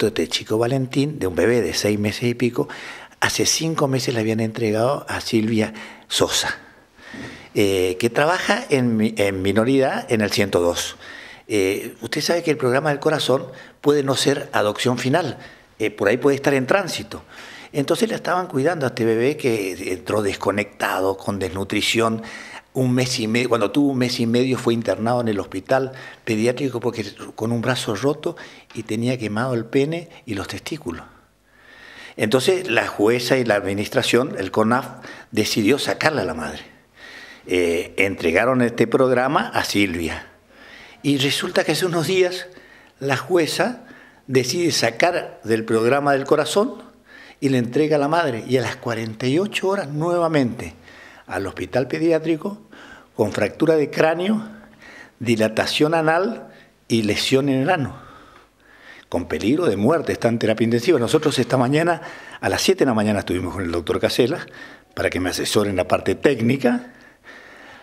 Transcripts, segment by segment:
Este Chico Valentín, de un bebé de seis meses y pico, hace cinco meses le habían entregado a Silvia Sosa, eh, que trabaja en, en, minoridad en el 102. Eh, usted sabe que el programa del corazón puede no ser adopción final, eh, por ahí puede estar en tránsito. Entonces le estaban cuidando a este bebé que entró desconectado, con desnutrición, un mes y medio, cuando tuvo un mes y medio fue internado en el hospital pediátrico porque con un brazo roto y tenía quemado el pene y los testículos. Entonces la jueza y la administración, el CONAF, decidió sacarle a la madre. Eh, entregaron este programa a Silvia. Y resulta que hace unos días la jueza decide sacar del programa del corazón y le entrega a la madre. Y a las 48 horas nuevamente al hospital pediátrico con fractura de cráneo, dilatación anal y lesión en el ano, con peligro de muerte, está en terapia intensiva. Nosotros esta mañana, a las 7 de la mañana, estuvimos con el doctor Casela para que me asesore en la parte técnica,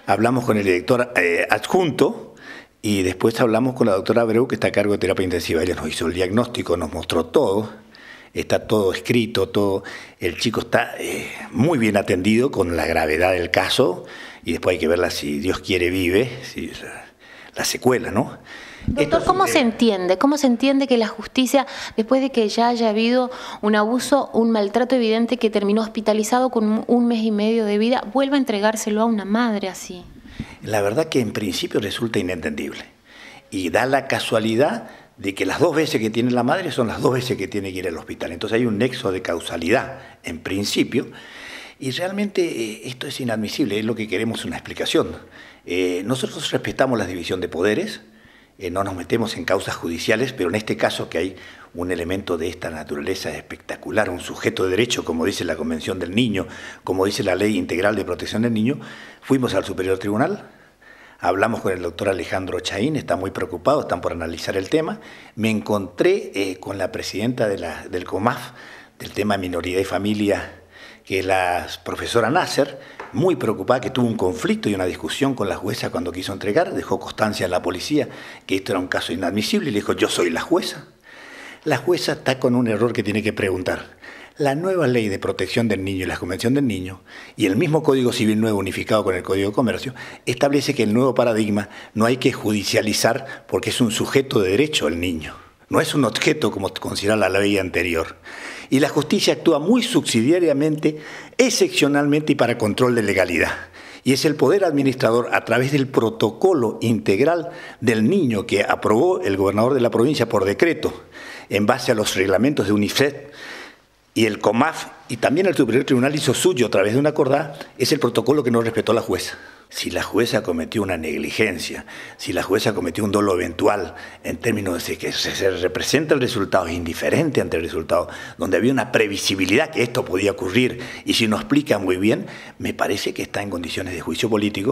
hablamos con el director eh, adjunto y después hablamos con la doctora Abreu, que está a cargo de terapia intensiva. Ella nos hizo el diagnóstico, nos mostró todo, está todo escrito, todo. El chico está eh, muy bien atendido con la gravedad del caso y después hay que verla si Dios quiere vive, si la, secuela, ¿no? Doctor, ¿cómo se entiende? ¿Cómo se entiende que la justicia, después de que ya haya habido un abuso, un maltrato evidente que terminó hospitalizado con un mes y medio de vida, vuelva a entregárselo a una madre así? La verdad que en principio resulta inentendible. Y da la casualidad de que las dos veces que tiene la madre son las dos veces que tiene que ir al hospital. Entonces hay un nexo de causalidad, en principio, y realmente eh, esto es inadmisible, es lo que queremos una explicación. Eh, nosotros respetamos la división de poderes, eh, no nos metemos en causas judiciales, pero en este caso que hay un elemento de esta naturaleza espectacular, un sujeto de derecho, como dice la Convención del Niño, como dice la Ley Integral de Protección del Niño, fuimos al Superior Tribunal, hablamos con el doctor Alejandro Chaín, está muy preocupado, están por analizar el tema, me encontré con la presidenta del COMAF, del tema minoría y familia que la profesora Nasser, muy preocupada, que tuvo un conflicto y una discusión con la jueza cuando quiso entregar, dejó constancia a la policía que esto era un caso inadmisible y le dijo, yo soy la jueza. La jueza está con un error que tiene que preguntar. La nueva ley de protección del niño y la convención del niño y el mismo Código Civil nuevo unificado con el Código de Comercio establece que el nuevo paradigma no hay que judicializar porque es un sujeto de derecho el niño no es un objeto como considera la ley anterior. Y la justicia actúa muy subsidiariamente, excepcionalmente y para control de legalidad. Y es el poder administrador, a través del protocolo integral del niño que aprobó el gobernador de la provincia por decreto, en base a los reglamentos de UNIFED y el COMAF, y también el Superior Tribunal hizo suyo a través de una acordada, es el protocolo que no respetó la jueza. Si la jueza cometió una negligencia, si la jueza cometió un dolo eventual en términos de que se representa el resultado, es indiferente ante el resultado, donde había una previsibilidad que esto podía ocurrir y si no explica muy bien, me parece que está en condiciones de juicio político